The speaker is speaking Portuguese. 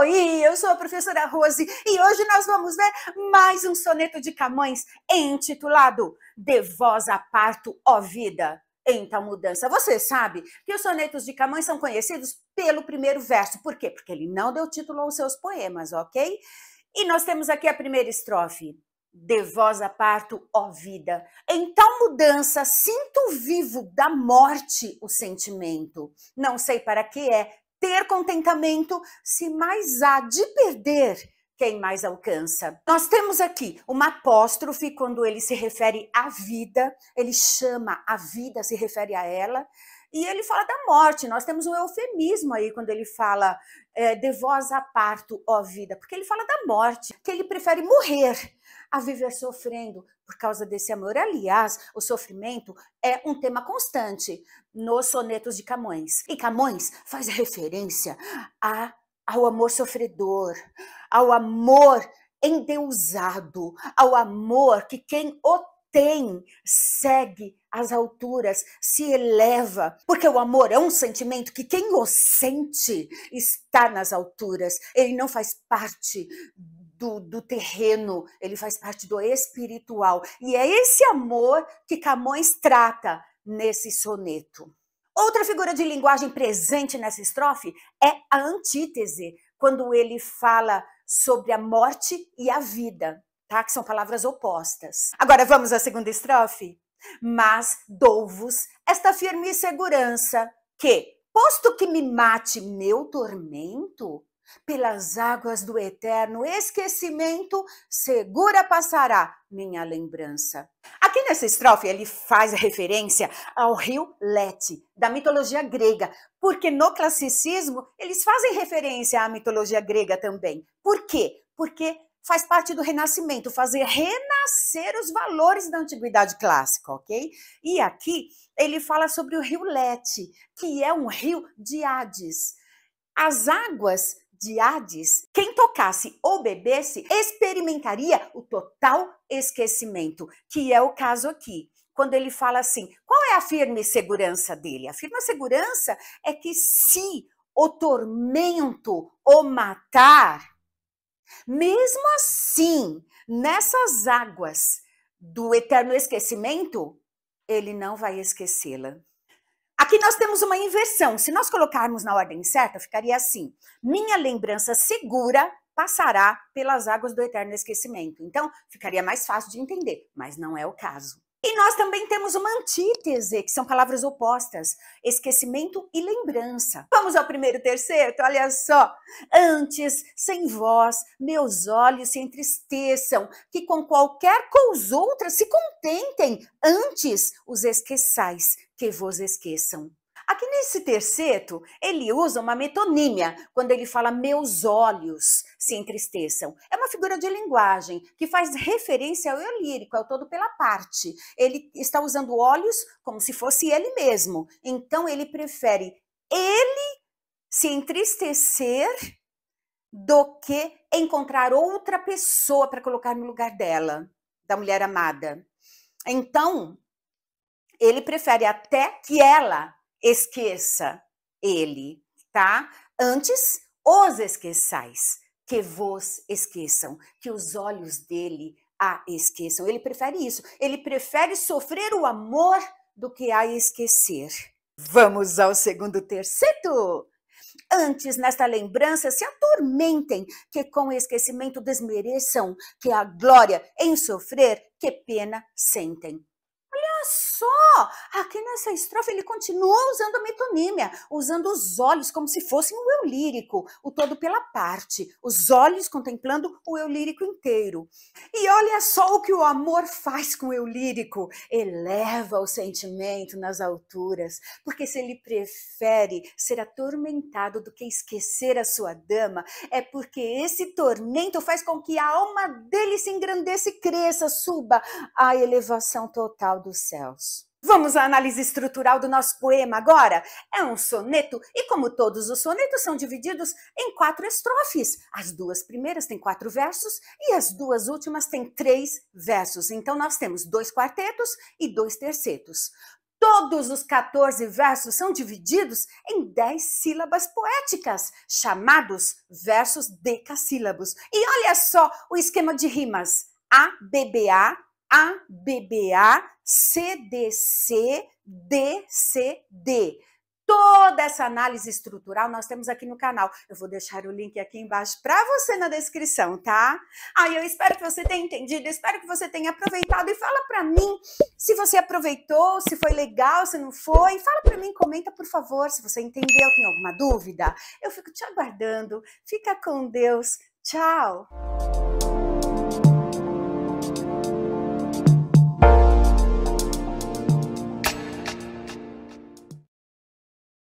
Oi, eu sou a professora Rose e hoje nós vamos ver mais um soneto de Camões intitulado De Voz a Parto, ó Vida. Em então, tal mudança. Você sabe que os sonetos de Camões são conhecidos pelo primeiro verso. Por quê? Porque ele não deu título aos seus poemas, ok? E nós temos aqui a primeira estrofe. De voz a parto, ó vida. Em então, tal mudança, sinto vivo da morte o sentimento. Não sei para que é, ter contentamento se mais há de perder quem mais alcança. Nós temos aqui uma apóstrofe quando ele se refere à vida, ele chama a vida, se refere a ela, e ele fala da morte, nós temos um eufemismo aí quando ele fala é, de voz a parto, ó vida, porque ele fala da morte, que ele prefere morrer a viver sofrendo por causa desse amor. Aliás, o sofrimento é um tema constante nos sonetos de Camões. E Camões faz referência a, ao amor sofredor, ao amor endeusado, ao amor que quem o tem, segue as alturas, se eleva, porque o amor é um sentimento que quem o sente está nas alturas, ele não faz parte do, do, terreno, ele faz parte do espiritual. E é esse amor que Camões trata nesse soneto. Outra figura de linguagem presente nessa estrofe é a antítese, quando ele fala sobre a morte e a vida tá? Que são palavras opostas. Agora vamos à segunda estrofe? Mas dou-vos esta firme segurança que, posto que me mate meu tormento, pelas águas do eterno esquecimento, segura passará minha lembrança. Aqui nessa estrofe ele faz referência ao rio Lete, da mitologia grega, porque no classicismo eles fazem referência à mitologia grega também. Por quê? Porque faz parte do renascimento, fazer renascer os valores da antiguidade clássica, ok? E aqui ele fala sobre o rio Lete, que é um rio de Hades. As águas de Hades, quem tocasse ou bebesse experimentaria o total esquecimento, que é o caso aqui. Quando ele fala assim, qual é a firme segurança dele? A firme segurança é que se o tormento o matar, mesmo assim, nessas águas do eterno esquecimento, ele não vai esquecê-la. Aqui nós temos uma inversão. Se nós colocarmos na ordem certa, ficaria assim: minha lembrança segura passará pelas águas do eterno esquecimento. Então, ficaria mais fácil de entender, mas não é o caso. E nós também temos uma antítese, que são palavras opostas: esquecimento e lembrança. Vamos ao primeiro terceiro, então, olha só. Antes, sem vós, meus olhos se entristeçam, que com qualquer coisa outra se contentem, antes os esqueçais que vos esqueçam. Aqui nesse terceto, ele usa uma metonímia, quando ele fala meus olhos se entristeçam. É uma figura de linguagem que faz referência ao eu lírico, ao todo pela parte. Ele está usando olhos como se fosse ele mesmo. Então ele prefere ele se entristecer do que encontrar outra pessoa para colocar no lugar dela, da mulher amada. Então, ele prefere até que ela esqueça ele, tá? Antes, os esqueçais, que vos esqueçam, que os olhos dele a esqueçam. Ele prefere isso. Ele prefere sofrer o amor do que a esquecer. Vamos ao segundo terceiro. Antes, nesta lembrança, se atormentem, que com esquecimento desmereçam, que a glória em sofrer, que pena sentem. Olha só, aqui nessa estrofe ele continua usando a metonímia, usando os olhos como se fossem o eu lírico, o todo pela parte, os olhos contemplando o eu lírico inteiro. E olha só o que o amor faz com o eu lírico, eleva o sentimento nas alturas, porque se ele prefere ser atormentado do que esquecer a sua dama, é porque esse tormento faz com que a alma dele se engrandeça e cresça, suba à elevação total do céus. Vamos à análise estrutural do nosso poema agora? É um soneto e, como todos os sonetos, são divididos em quatro estrofes. As duas primeiras têm quatro versos e as duas últimas têm três versos. Então, nós temos dois quartetos e dois tercetos. Todos os 14 versos são divididos em 10 sílabas poéticas, chamados versos decassílabos. E olha só o esquema de rimas: A, B, B, A, ABBA, CDC, DCD. Toda essa análise estrutural nós temos aqui no canal. Eu vou deixar o link aqui embaixo para você na descrição, tá? Aí ah, eu espero que você tenha entendido, espero que você tenha aproveitado e fala para mim se você aproveitou, se foi legal, se não foi. Fala para mim, comenta por favor, se você entendeu, tem alguma dúvida. Eu fico te aguardando. Fica com Deus. Tchau.